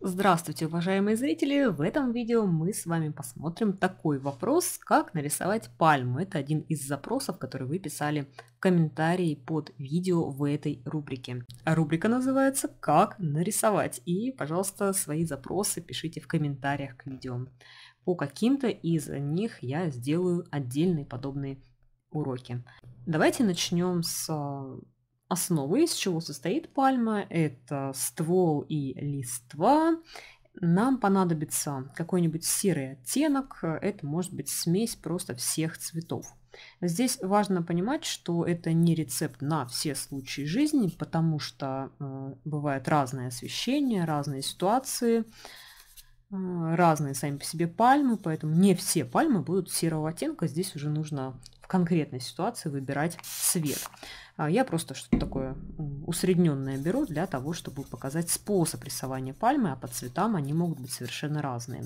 Здравствуйте, уважаемые зрители! В этом видео мы с вами посмотрим такой вопрос, как нарисовать пальму. Это один из запросов, который вы писали в комментарии под видео в этой рубрике. А рубрика называется «Как нарисовать». И, пожалуйста, свои запросы пишите в комментариях к видео. По каким-то из них я сделаю отдельные подобные уроки. Давайте начнем с а, Основы, из чего состоит пальма, это ствол и листва. Нам понадобится какой-нибудь серый оттенок. Это может быть смесь просто всех цветов. Здесь важно понимать, что это не рецепт на все случаи жизни, потому что э, бывает разное освещение, разные ситуации, э, разные сами по себе пальмы, поэтому не все пальмы будут серого оттенка. Здесь уже нужно конкретной ситуации выбирать цвет. А, я просто что-то такое усредненное беру для того, чтобы показать способ рисования пальмы, а по цветам они могут быть совершенно разные.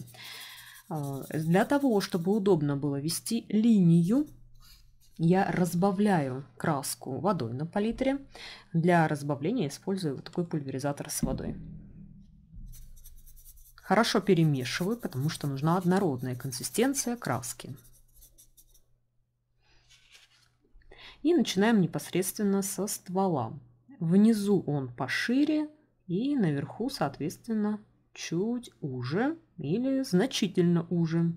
А, для того, чтобы удобно было вести линию, я разбавляю краску водой на палитре. Для разбавления использую вот такой пульверизатор с водой. Хорошо перемешиваю, потому что нужна однородная консистенция краски. И начинаем непосредственно со ствола. Внизу он пошире и наверху, соответственно, чуть уже или значительно уже.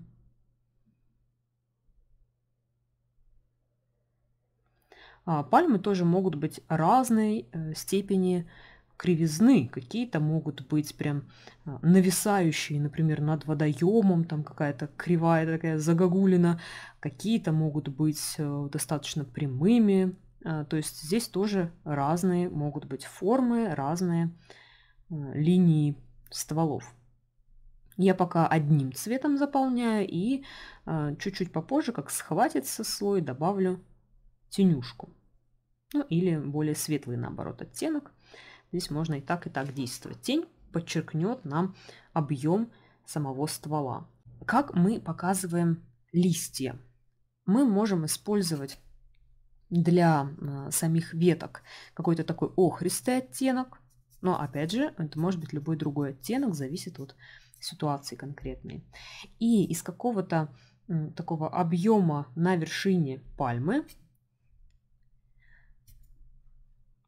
А, пальмы тоже могут быть разной э, степени кривизны, какие-то могут быть прям а, нависающие, например, над водоемом, там какая-то кривая такая загогулина, какие-то могут быть э, достаточно прямыми, а, то есть здесь тоже разные могут быть формы, разные а, линии стволов. Я пока одним цветом заполняю и чуть-чуть попозже, как схватится слой, добавлю тенюшку. Ну или более светлый, наоборот, оттенок. Здесь можно и так, и так действовать. Тень подчеркнет нам объем самого ствола. Как мы показываем листья? Мы можем использовать для э, самих веток какой-то такой охристый оттенок. Но опять же, это может быть любой другой оттенок, зависит от ситуации конкретной. И из какого-то такого объема на вершине пальмы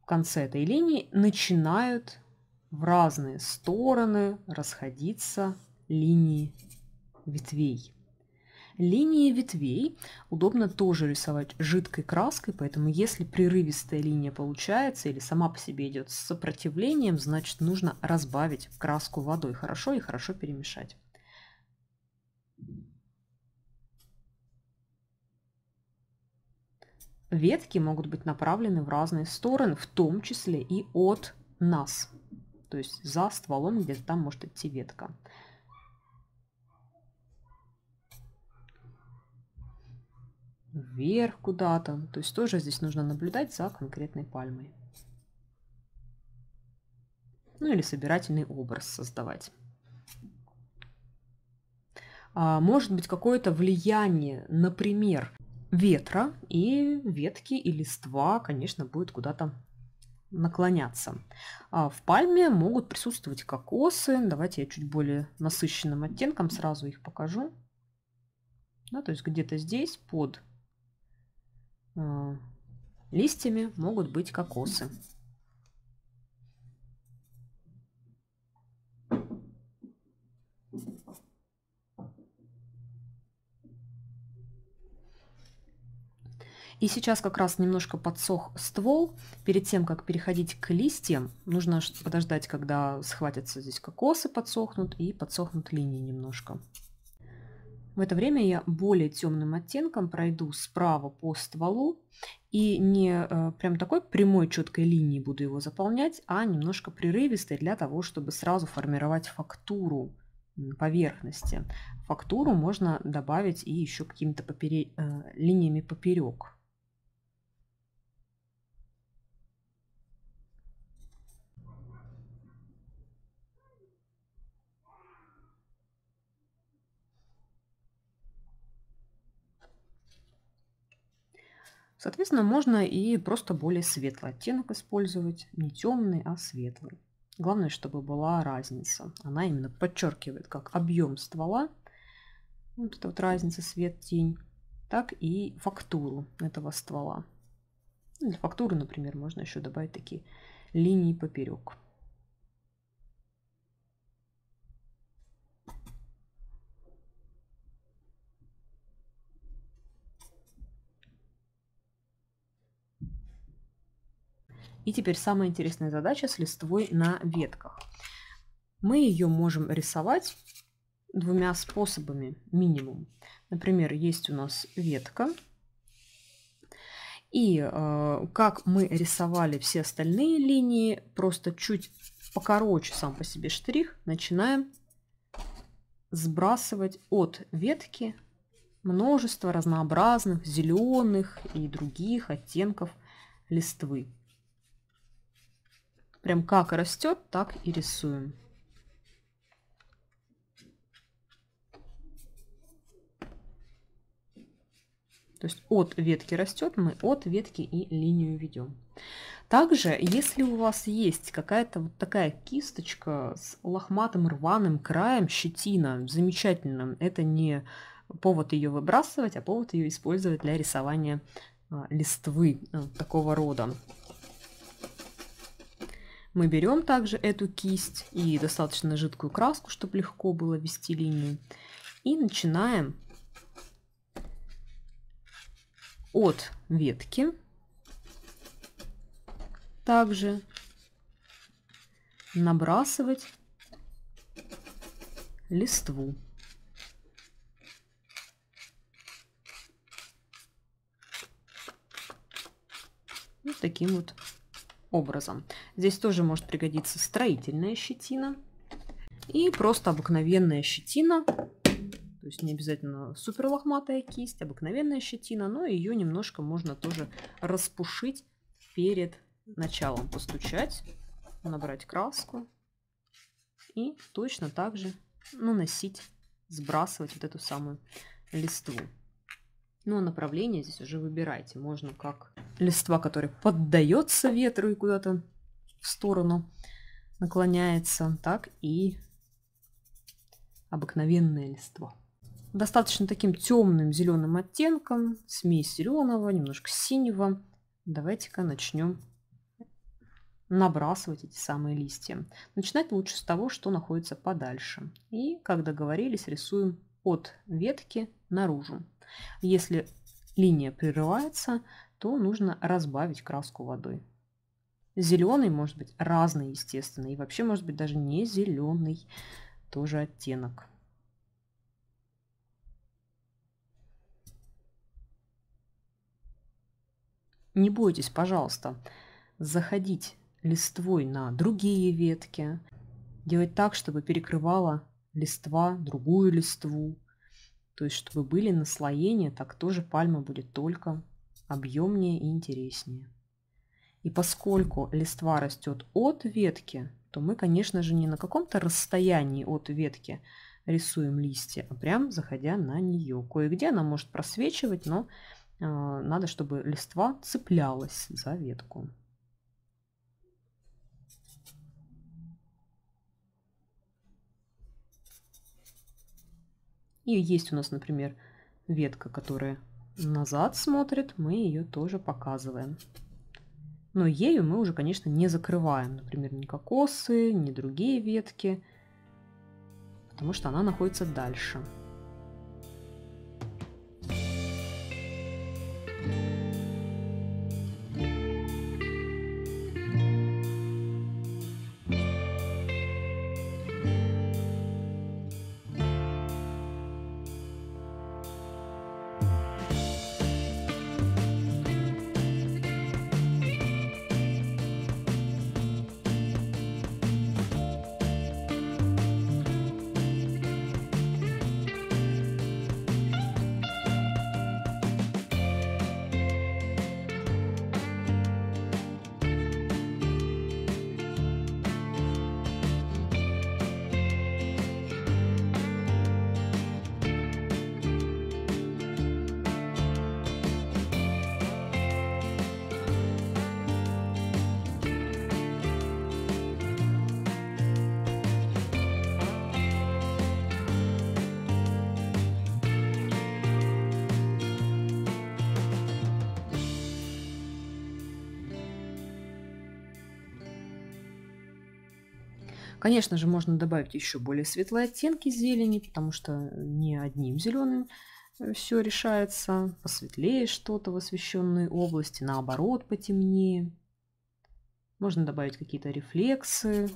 конце этой линии начинают в разные стороны расходиться линии ветвей. Линии ветвей удобно тоже рисовать жидкой краской, поэтому если прерывистая линия получается или сама по себе идет с сопротивлением, значит нужно разбавить краску водой хорошо и хорошо перемешать. ветки могут быть направлены в разные стороны, в том числе и от нас. То есть за стволом где-то там может идти ветка. Вверх куда-то. То есть тоже здесь нужно наблюдать за конкретной пальмой. Ну или собирательный образ создавать а, может быть какое-то влияние, например, ветра, и ветки и листва, конечно, будет куда-то наклоняться. А, в пальме могут присутствовать кокосы. Давайте я чуть более насыщенным оттенком сразу их покажу. Да, то есть где-то здесь под а, листьями могут быть кокосы. И сейчас как раз немножко подсох ствол. Перед тем, как переходить к листьям, нужно подождать, когда схватятся здесь кокосы, подсохнут и подсохнут линии немножко. В это время я более темным оттенком пройду справа по стволу и не э, прям такой прямой четкой линией буду его заполнять, а немножко прерывистой для того, чтобы сразу формировать фактуру поверхности. Фактуру можно добавить и еще какими-то попери... Э, линиями поперек. Соответственно, можно и просто более светлый оттенок использовать. Не темный, а светлый. Главное, чтобы была разница. Она именно подчеркивает как объем ствола, вот эта вот разница свет-тень, так и фактуру этого ствола. Для фактуры, например, можно еще добавить такие линии поперек. И теперь самая интересная задача с листвой на ветках. Мы ее можем рисовать двумя способами минимум. Например, есть у нас ветка. И э, как мы рисовали все остальные линии, просто чуть покороче сам по себе штрих, начинаем сбрасывать от ветки множество разнообразных зеленых и других оттенков листвы. Прям как растет, так и рисуем. То есть от ветки растет, мы от ветки и линию ведем. Также, если у вас есть какая-то вот такая кисточка с лохматым рваным краем, щетина, замечательно, это не повод ее выбрасывать, а повод ее использовать для рисования а, листвы э, такого рода. Мы берем также эту кисть и достаточно жидкую краску, чтобы легко было вести линию. И начинаем от ветки. Также набрасывать листву. Вот таким вот образом. Здесь тоже может пригодиться строительная щетина и просто обыкновенная щетина. То есть не обязательно супер лохматая кисть, обыкновенная щетина, но ее немножко можно тоже распушить перед началом. Постучать, набрать краску и точно так же наносить, сбрасывать вот эту самую листву. Но направление здесь уже выбирайте. Можно как листва, который поддается ветру и куда-то в сторону наклоняется, так и обыкновенное листво. Достаточно таким темным зеленым оттенком, смесь зеленого, немножко синего. Давайте-ка начнем набрасывать эти самые листья. Начинать лучше с того, что находится подальше. И, как договорились, рисуем от ветки наружу. Если линия прерывается, то нужно разбавить краску водой. Зеленый может быть разный, естественно, и вообще может быть даже не зеленый, тоже оттенок. Не бойтесь, пожалуйста, заходить листвой на другие ветки, делать так, чтобы перекрывала листва другую листву, то есть, чтобы были наслоения, так тоже пальма будет только объемнее и интереснее. И поскольку листва растет от ветки, то мы, конечно же, не на каком-то расстоянии от ветки рисуем листья, а прям заходя на нее. Кое-где она может просвечивать, но э, надо, чтобы листва цеплялась за ветку. И есть у нас, например, ветка, которая назад смотрит, мы ее тоже показываем. Но ею мы уже, конечно, не закрываем, например, ни кокосы, ни другие ветки, потому что она находится дальше. Конечно же, можно добавить еще более светлые оттенки зелени, потому что не одним зеленым э, все решается. Посветлее что-то в освещенной области, наоборот, потемнее. Можно добавить какие-то рефлексы.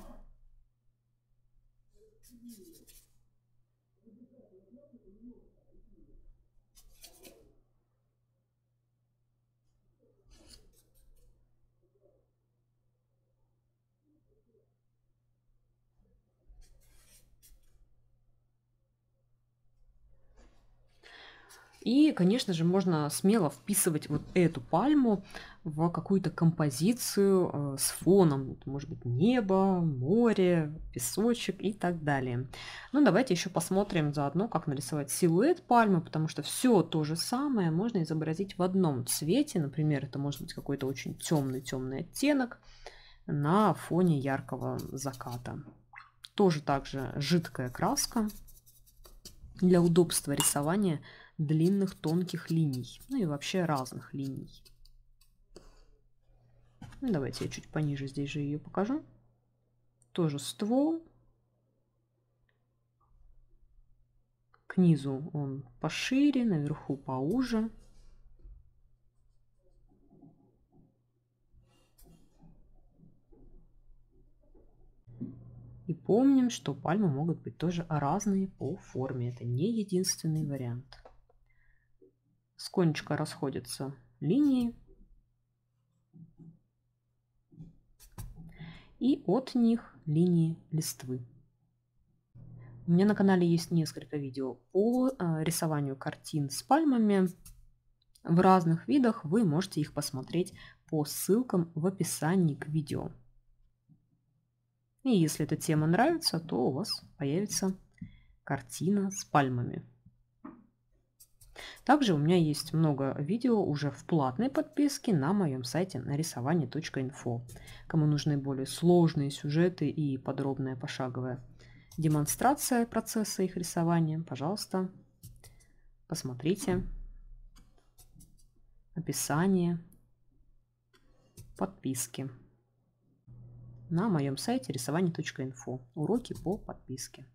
И, конечно же, можно смело вписывать вот эту пальму в какую-то композицию э, с фоном. Это может быть небо, море, песочек и так далее. Ну, давайте еще посмотрим заодно, как нарисовать силуэт пальмы, потому что все то же самое можно изобразить в одном цвете. Например, это может быть какой-то очень темный-темный оттенок на фоне яркого заката. Тоже также жидкая краска для удобства рисования – длинных тонких линий, ну и вообще разных линий. Ну, давайте я чуть пониже здесь же ее покажу. Тоже ствол. книзу он пошире, наверху поуже. И помним, что пальмы могут быть тоже разные по форме. Это не единственный вариант с кончика расходятся линии. И от них линии листвы. У меня на канале есть несколько видео по э, рисованию картин с пальмами. В разных видах вы можете их посмотреть по ссылкам в описании к видео. И если эта тема нравится, то у вас появится картина с пальмами. Также у меня есть много видео уже в платной подписке на моем сайте нарисование.инфо. Кому нужны более сложные сюжеты и подробная пошаговая демонстрация процесса их рисования, пожалуйста, посмотрите описание подписки на моем сайте рисование.инфо. Уроки по подписке.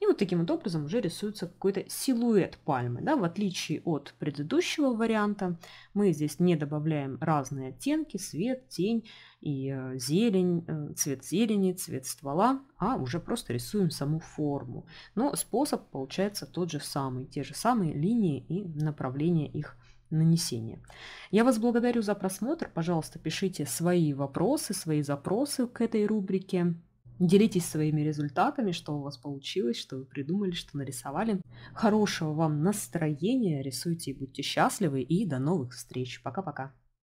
И вот таким вот образом уже рисуется какой-то силуэт пальмы. Да? В отличие от предыдущего варианта, мы здесь не добавляем разные оттенки, свет, тень и э, зелень, э, цвет зелени, цвет ствола, а уже просто рисуем саму форму. Но способ получается тот же самый, те же самые линии и направления их нанесения. Я вас благодарю за просмотр. Пожалуйста, пишите свои вопросы, свои запросы к этой рубрике. Делитесь своими результатами, что у вас получилось, что вы придумали, что нарисовали. Хорошего вам настроения, рисуйте и будьте счастливы, и до новых встреч. Пока-пока.